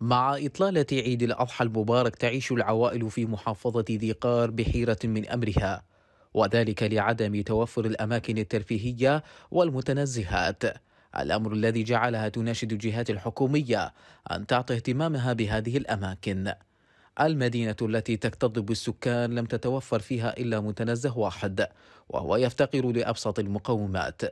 مع إطلالة عيد الأضحى المبارك تعيش العوائل في محافظة ذي قار بحيرة من أمرها وذلك لعدم توفر الأماكن الترفيهية والمتنزهات الأمر الذي جعلها تناشد الجهات الحكومية أن تعطي اهتمامها بهذه الأماكن المدينة التي تكتظ بالسكان لم تتوفر فيها إلا متنزه واحد وهو يفتقر لأبسط المقومات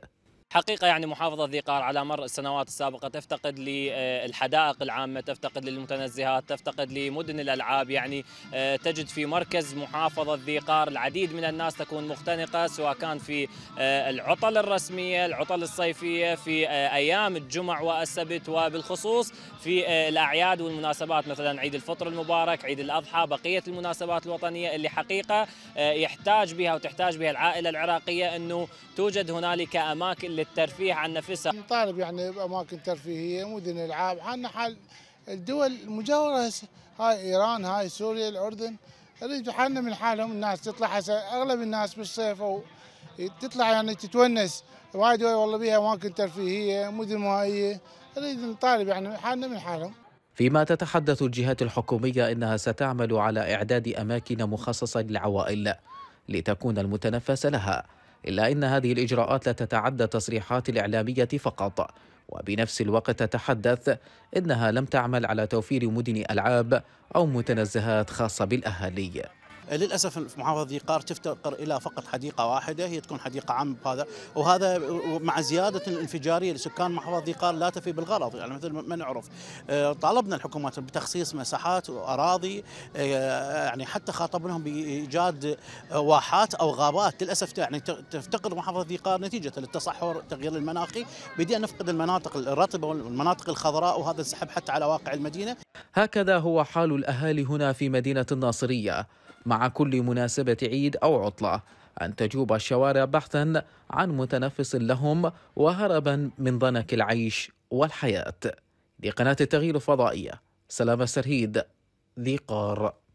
حقيقة يعني محافظة ذي قار على مر السنوات السابقة تفتقد للحدائق العامة تفتقد للمتنزهات تفتقد لمدن الألعاب يعني آه، تجد في مركز محافظة ذي قار العديد من الناس تكون مختنقة سواء كان في آه، العطل الرسمية العطل الصيفية في آه، أيام الجمع والسبت وبالخصوص في الأعياد والمناسبات مثلا عيد الفطر المبارك عيد الأضحى بقية المناسبات الوطنية اللي حقيقة يحتاج بها وتحتاج بها العائلة العراقية أنه توجد هنالك أماكن للترفيه عن نفسها نطالب يعني باماكن ترفيهيه مدن العاب حالنا حال الدول المجاوره هاي ايران هاي سوريا الاردن يريدوا حالنا من حالهم الناس تطلع حسن اغلب الناس بالصيف او تطلع يعني تتونس وايد والله بيها اماكن ترفيهيه مدن مائيه نريد نطالب يعني حالنا من حالهم فيما تتحدث الجهات الحكوميه انها ستعمل على اعداد اماكن مخصصه للعوائل لتكون المتنفس لها إلا أن هذه الإجراءات لا تتعدى التصريحات الإعلامية فقط وبنفس الوقت تتحدث إنها لم تعمل على توفير مدن ألعاب أو متنزهات خاصة بالأهالي للاسف محافظه ذي تفتقر الى فقط حديقه واحده هي تكون حديقه عامه بهذا وهذا مع زياده الانفجاريه لسكان محافظه ذي لا تفي بالغرض يعني مثل ما نعرف آه، طالبنا الحكومات بتخصيص مساحات واراضي آه، يعني حتى خاطبناهم بايجاد واحات او غابات للاسف يعني تفتقر محافظه ذي قار نتيجه للتصحر التغيير المناخي بدينا نفقد المناطق الرطبه والمناطق الخضراء وهذا انسحب حتى على واقع المدينه هكذا هو حال الاهالي هنا في مدينه الناصريه مع كل مناسبة عيد أو عطلة أن تجوب الشوارع بحثا عن متنفس لهم وهربا من ضنك العيش والحياة لقناة التغيير الفضائية سلام السرهيد ذي قار